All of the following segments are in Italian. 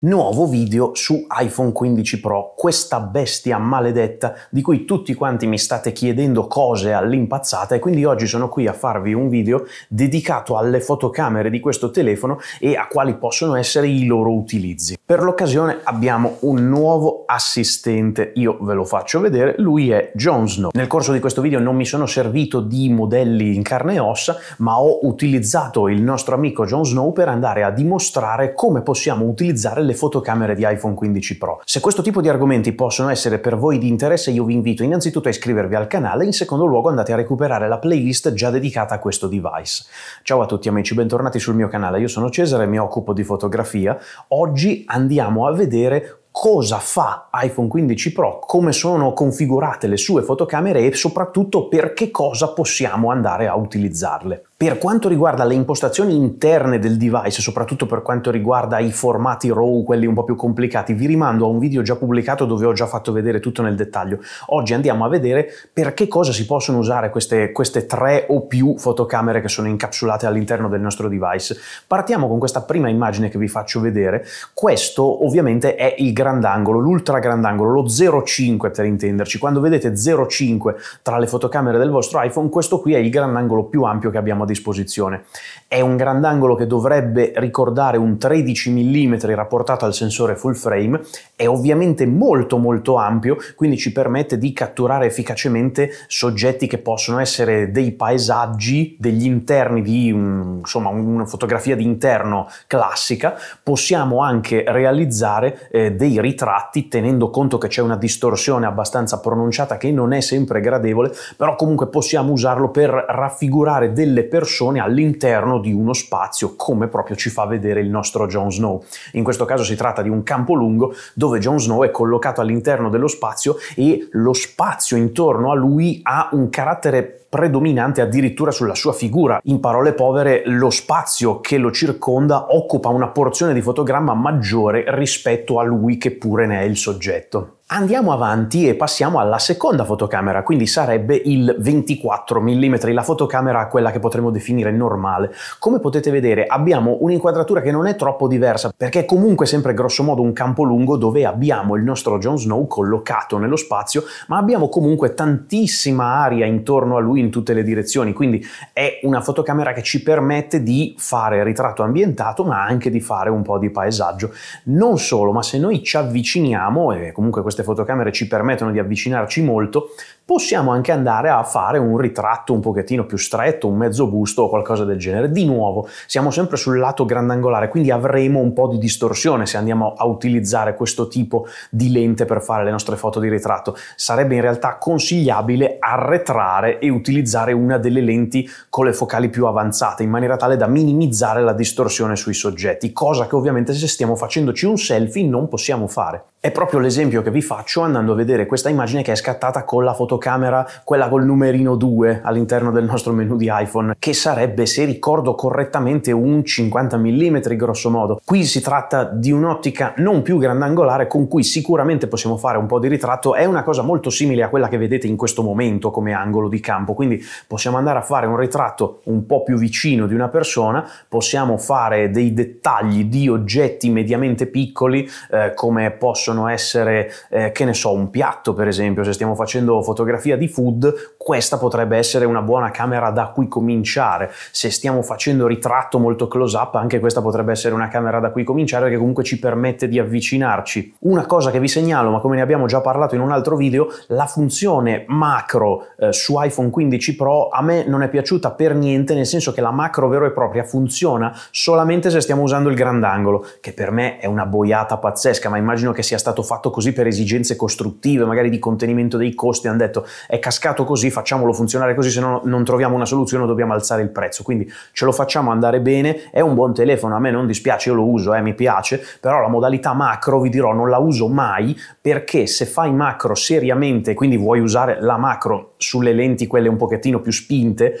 Nuovo video su iPhone 15 Pro, questa bestia maledetta di cui tutti quanti mi state chiedendo cose all'impazzata e quindi oggi sono qui a farvi un video dedicato alle fotocamere di questo telefono e a quali possono essere i loro utilizzi. Per l'occasione abbiamo un nuovo assistente, io ve lo faccio vedere, lui è Jon Snow. Nel corso di questo video non mi sono servito di modelli in carne e ossa, ma ho utilizzato il nostro amico Jon Snow per andare a dimostrare come possiamo utilizzare delle fotocamere di iPhone 15 Pro. Se questo tipo di argomenti possono essere per voi di interesse, io vi invito innanzitutto a iscrivervi al canale e in secondo luogo andate a recuperare la playlist già dedicata a questo device. Ciao a tutti amici, bentornati sul mio canale, io sono Cesare e mi occupo di fotografia. Oggi andiamo a vedere cosa fa iPhone 15 Pro, come sono configurate le sue fotocamere e soprattutto per che cosa possiamo andare a utilizzarle. Per quanto riguarda le impostazioni interne del device, soprattutto per quanto riguarda i formati RAW, quelli un po' più complicati, vi rimando a un video già pubblicato dove ho già fatto vedere tutto nel dettaglio. Oggi andiamo a vedere per che cosa si possono usare queste, queste tre o più fotocamere che sono incapsulate all'interno del nostro device. Partiamo con questa prima immagine che vi faccio vedere. Questo ovviamente è il grandangolo, l'ultra grandangolo, lo 0.5 per intenderci. Quando vedete 0.5 tra le fotocamere del vostro iPhone, questo qui è il grandangolo più ampio che abbiamo a disposizione. È un grandangolo che dovrebbe ricordare un 13 mm rapportato al sensore full frame, è ovviamente molto molto ampio, quindi ci permette di catturare efficacemente soggetti che possono essere dei paesaggi, degli interni di mm, insomma una fotografia di interno classica, possiamo anche realizzare eh, dei ritratti tenendo conto che c'è una distorsione abbastanza pronunciata che non è sempre gradevole, però comunque possiamo usarlo per raffigurare delle persone persone all'interno di uno spazio, come proprio ci fa vedere il nostro Jon Snow. In questo caso si tratta di un campo lungo dove Jon Snow è collocato all'interno dello spazio e lo spazio intorno a lui ha un carattere predominante addirittura sulla sua figura. In parole povere, lo spazio che lo circonda occupa una porzione di fotogramma maggiore rispetto a lui che pure ne è il soggetto. Andiamo avanti e passiamo alla seconda fotocamera, quindi sarebbe il 24 mm, la fotocamera quella che potremmo definire normale. Come potete vedere abbiamo un'inquadratura che non è troppo diversa, perché è comunque sempre grossomodo un campo lungo dove abbiamo il nostro Jon Snow collocato nello spazio, ma abbiamo comunque tantissima aria intorno a lui in tutte le direzioni, quindi è una fotocamera che ci permette di fare ritratto ambientato, ma anche di fare un po' di paesaggio. Non solo, ma se noi ci avviciniamo, e comunque questo queste fotocamere ci permettono di avvicinarci molto, possiamo anche andare a fare un ritratto un pochettino più stretto, un mezzo busto o qualcosa del genere. Di nuovo, siamo sempre sul lato grandangolare, quindi avremo un po' di distorsione se andiamo a utilizzare questo tipo di lente per fare le nostre foto di ritratto. Sarebbe in realtà consigliabile arretrare e utilizzare una delle lenti con le focali più avanzate, in maniera tale da minimizzare la distorsione sui soggetti, cosa che ovviamente se stiamo facendoci un selfie non possiamo fare. È proprio l'esempio che vi faccio andando a vedere questa immagine che è scattata con la fotografia fotocamera, quella col numerino 2 all'interno del nostro menu di iPhone, che sarebbe, se ricordo correttamente, un 50 mm grosso modo. Qui si tratta di un'ottica non più grandangolare con cui sicuramente possiamo fare un po' di ritratto, è una cosa molto simile a quella che vedete in questo momento come angolo di campo, quindi possiamo andare a fare un ritratto un po' più vicino di una persona, possiamo fare dei dettagli di oggetti mediamente piccoli eh, come possono essere, eh, che ne so, un piatto per esempio, se stiamo facendo fotografia fotografia di food, questa potrebbe essere una buona camera da cui cominciare. Se stiamo facendo ritratto molto close up, anche questa potrebbe essere una camera da cui cominciare che comunque ci permette di avvicinarci. Una cosa che vi segnalo, ma come ne abbiamo già parlato in un altro video, la funzione macro eh, su iPhone 15 Pro a me non è piaciuta per niente, nel senso che la macro vera e propria funziona solamente se stiamo usando il grandangolo, che per me è una boiata pazzesca, ma immagino che sia stato fatto così per esigenze costruttive, magari di contenimento dei costi, hanno detto detto è cascato così, facciamolo funzionare così, se no non troviamo una soluzione dobbiamo alzare il prezzo. Quindi ce lo facciamo andare bene, è un buon telefono, a me non dispiace, io lo uso, eh, mi piace, però la modalità macro, vi dirò, non la uso mai perché se fai macro seriamente, quindi vuoi usare la macro sulle lenti quelle un pochettino più spinte,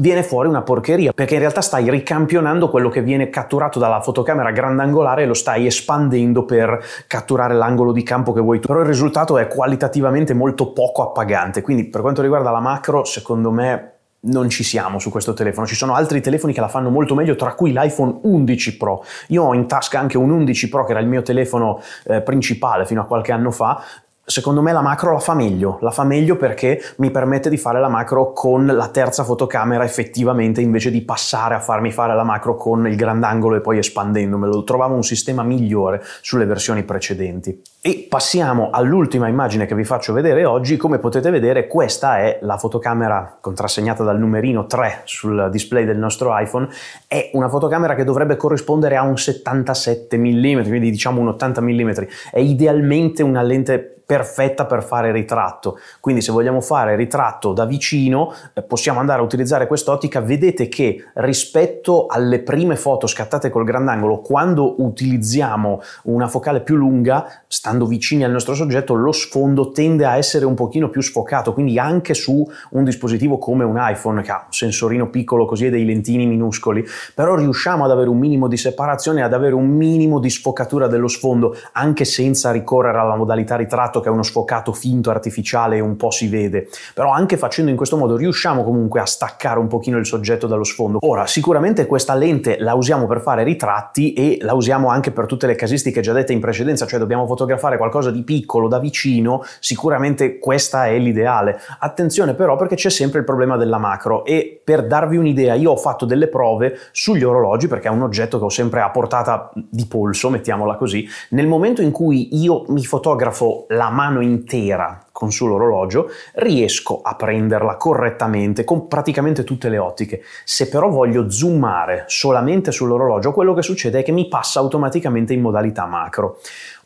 viene fuori una porcheria, perché in realtà stai ricampionando quello che viene catturato dalla fotocamera grandangolare e lo stai espandendo per catturare l'angolo di campo che vuoi tu. Però il risultato è qualitativamente molto poco appagante, quindi per quanto riguarda la macro, secondo me non ci siamo su questo telefono, ci sono altri telefoni che la fanno molto meglio, tra cui l'iPhone 11 Pro. Io ho in tasca anche un 11 Pro che era il mio telefono eh, principale fino a qualche anno fa, Secondo me la macro la fa meglio, la fa meglio perché mi permette di fare la macro con la terza fotocamera effettivamente invece di passare a farmi fare la macro con il grandangolo e poi espandendomelo. Trovavo un sistema migliore sulle versioni precedenti. E passiamo all'ultima immagine che vi faccio vedere oggi. Come potete vedere questa è la fotocamera contrassegnata dal numerino 3 sul display del nostro iPhone. È una fotocamera che dovrebbe corrispondere a un 77 mm, quindi diciamo un 80 mm. È idealmente una lente perfetta per fare ritratto. Quindi se vogliamo fare ritratto da vicino eh, possiamo andare a utilizzare quest'ottica. Vedete che rispetto alle prime foto scattate col grandangolo, quando utilizziamo una focale più lunga, stando vicini al nostro soggetto, lo sfondo tende a essere un pochino più sfocato, quindi anche su un dispositivo come un iPhone che ha un sensorino piccolo così e dei lentini minuscoli, però riusciamo ad avere un minimo di separazione, ad avere un minimo di sfocatura dello sfondo, anche senza ricorrere alla modalità ritratto fatto che è uno sfocato finto, artificiale e un po' si vede, però anche facendo in questo modo riusciamo comunque a staccare un pochino il soggetto dallo sfondo. Ora, sicuramente questa lente la usiamo per fare ritratti e la usiamo anche per tutte le casistiche già dette in precedenza, cioè dobbiamo fotografare qualcosa di piccolo da vicino, sicuramente questa è l'ideale. Attenzione però perché c'è sempre il problema della macro e per darvi un'idea io ho fatto delle prove sugli orologi perché è un oggetto che ho sempre a portata di polso, mettiamola così. Nel momento in cui io mi fotografo la mano intera con sull'orologio, riesco a prenderla correttamente con praticamente tutte le ottiche. Se però voglio zoomare solamente sull'orologio, quello che succede è che mi passa automaticamente in modalità macro.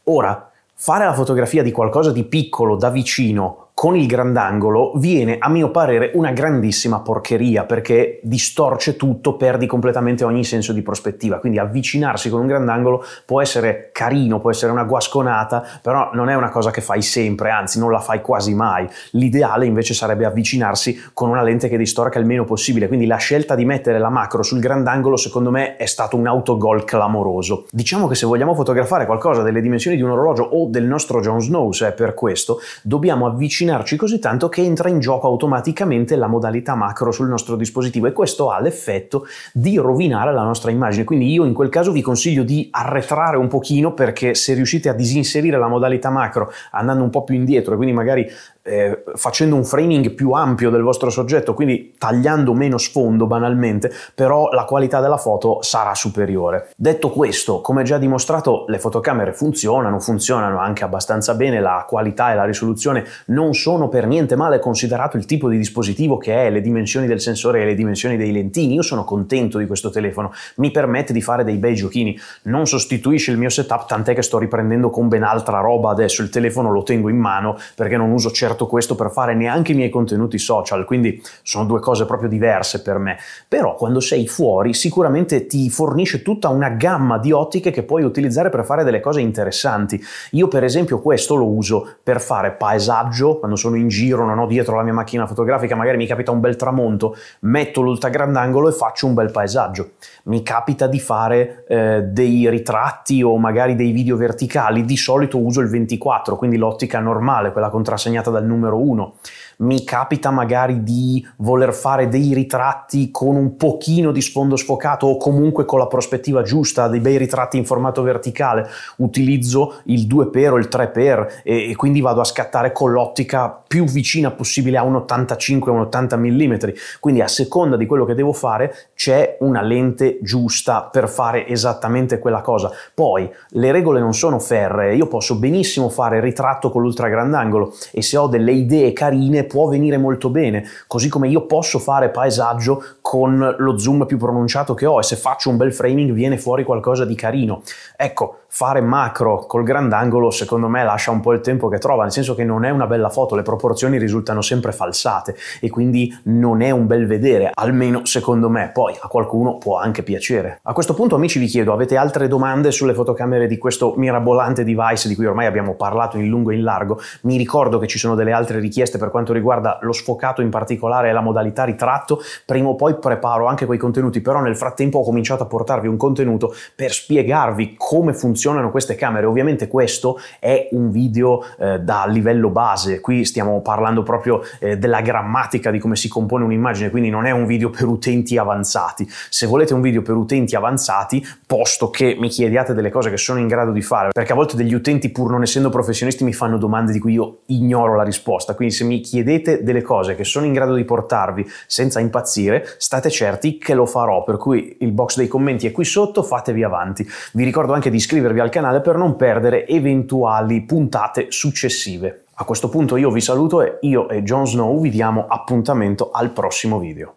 Ora, fare la fotografia di qualcosa di piccolo da vicino con il grandangolo viene, a mio parere, una grandissima porcheria perché distorce tutto, perdi completamente ogni senso di prospettiva. Quindi avvicinarsi con un grandangolo può essere carino, può essere una guasconata, però non è una cosa che fai sempre, anzi non la fai quasi mai. L'ideale invece sarebbe avvicinarsi con una lente che distorca il meno possibile. Quindi la scelta di mettere la macro sul grandangolo, secondo me, è stato un autogol clamoroso. Diciamo che se vogliamo fotografare qualcosa delle dimensioni di un orologio o del nostro Jon Snow, se è per questo, dobbiamo avvicinarci avvicinarci così tanto che entra in gioco automaticamente la modalità macro sul nostro dispositivo e questo ha l'effetto di rovinare la nostra immagine. Quindi io in quel caso vi consiglio di arretrare un pochino perché se riuscite a disinserire la modalità macro andando un po' più indietro e quindi magari eh, facendo un framing più ampio del vostro soggetto, quindi tagliando meno sfondo banalmente, però la qualità della foto sarà superiore. Detto questo, come già dimostrato, le fotocamere funzionano, funzionano anche abbastanza bene, la qualità e la risoluzione non sono per niente male considerato il tipo di dispositivo che è, le dimensioni del sensore e le dimensioni dei lentini. Io sono contento di questo telefono, mi permette di fare dei bei giochini, non sostituisce il mio setup, tant'è che sto riprendendo con ben altra roba adesso, il telefono lo tengo in mano perché non uso certamente certo questo per fare neanche i miei contenuti social, quindi sono due cose proprio diverse per me, però quando sei fuori sicuramente ti fornisce tutta una gamma di ottiche che puoi utilizzare per fare delle cose interessanti. Io per esempio questo lo uso per fare paesaggio, quando sono in giro, non ho dietro la mia macchina fotografica, magari mi capita un bel tramonto, metto l'ultragrandangolo e faccio un bel paesaggio. Mi capita di fare eh, dei ritratti o magari dei video verticali, di solito uso il 24, quindi l'ottica normale, quella contrassegnata dal dal numero 1 mi capita magari di voler fare dei ritratti con un pochino di sfondo sfocato o comunque con la prospettiva giusta, dei bei ritratti in formato verticale, utilizzo il 2x o il 3x e, e quindi vado a scattare con l'ottica più vicina possibile a un 85 un 80 mm, quindi a seconda di quello che devo fare c'è una lente giusta per fare esattamente quella cosa. Poi le regole non sono ferree, io posso benissimo fare ritratto con l'ultra grandangolo e se ho delle idee carine può venire molto bene, così come io posso fare paesaggio con lo zoom più pronunciato che ho e se faccio un bel framing viene fuori qualcosa di carino. Ecco, fare macro col grandangolo secondo me lascia un po' il tempo che trova, nel senso che non è una bella foto, le proporzioni risultano sempre falsate e quindi non è un bel vedere, almeno secondo me. Poi a qualcuno può anche piacere. A questo punto amici vi chiedo, avete altre domande sulle fotocamere di questo mirabolante device di cui ormai abbiamo parlato in lungo e in largo? Mi ricordo che ci sono delle altre richieste per quanto riguarda lo sfocato in particolare e la modalità ritratto, prima o poi preparo anche quei contenuti, però nel frattempo ho cominciato a portarvi un contenuto per spiegarvi come funzionano queste camere. Ovviamente questo è un video eh, da livello base, qui stiamo parlando proprio eh, della grammatica di come si compone un'immagine, quindi non è un video per utenti avanzati. Se volete un video per utenti avanzati, posto che mi chiediate delle cose che sono in grado di fare, perché a volte degli utenti pur non essendo professionisti mi fanno domande di cui io ignoro la risposta, quindi se mi chiedete chiedete delle cose che sono in grado di portarvi senza impazzire, state certi che lo farò, per cui il box dei commenti è qui sotto, fatevi avanti. Vi ricordo anche di iscrivervi al canale per non perdere eventuali puntate successive. A questo punto io vi saluto e io e Jon Snow vi diamo appuntamento al prossimo video.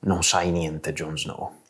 Non sai niente, Jon Snow.